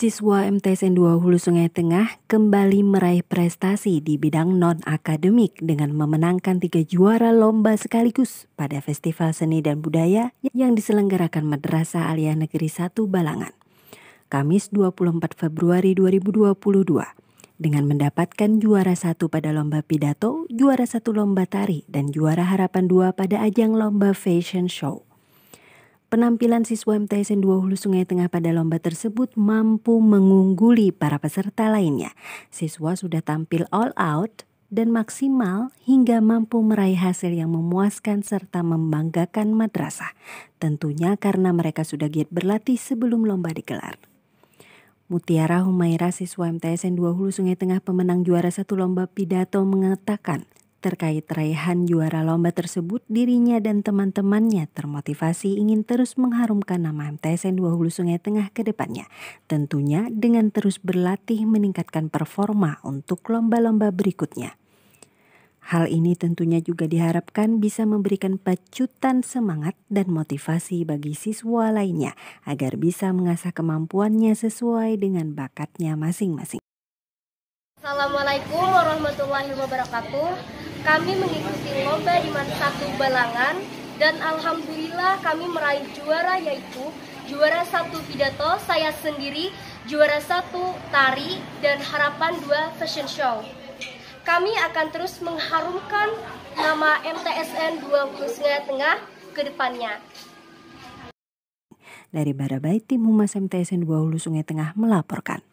Siswa MTSN 2 Hulu Sungai Tengah kembali meraih prestasi di bidang non-akademik dengan memenangkan tiga juara lomba sekaligus pada Festival Seni dan Budaya yang diselenggarakan Madrasah Aliyah Negeri 1 Balangan. Kamis 24 Februari 2022 dengan mendapatkan juara satu pada lomba pidato, juara satu lomba tari, dan juara harapan dua pada ajang lomba fashion show. Penampilan siswa MTSN 2 Hulu Sungai Tengah pada lomba tersebut mampu mengungguli para peserta lainnya. Siswa sudah tampil all out dan maksimal hingga mampu meraih hasil yang memuaskan serta membanggakan madrasah. Tentunya karena mereka sudah giat berlatih sebelum lomba digelar. Mutiara Humaira siswa MTSN 2 Hulu Sungai Tengah pemenang juara satu lomba pidato mengatakan, Terkait raihan juara lomba tersebut, dirinya dan teman-temannya termotivasi ingin terus mengharumkan nama MTSN 2 Hulu Sungai Tengah ke depannya. Tentunya dengan terus berlatih meningkatkan performa untuk lomba-lomba berikutnya. Hal ini tentunya juga diharapkan bisa memberikan pacutan semangat dan motivasi bagi siswa lainnya agar bisa mengasah kemampuannya sesuai dengan bakatnya masing-masing. Assalamualaikum warahmatullahi wabarakatuh. Kami mengikuti lomba di mana satu balangan dan alhamdulillah kami meraih juara yaitu juara satu pidato saya sendiri, juara satu tari dan harapan dua fashion show. Kami akan terus mengharumkan nama MTSN 2 Sungai Tengah ke depannya. Dari Barabai, tim Humas MTSN 2 Hulu Sungai Tengah melaporkan.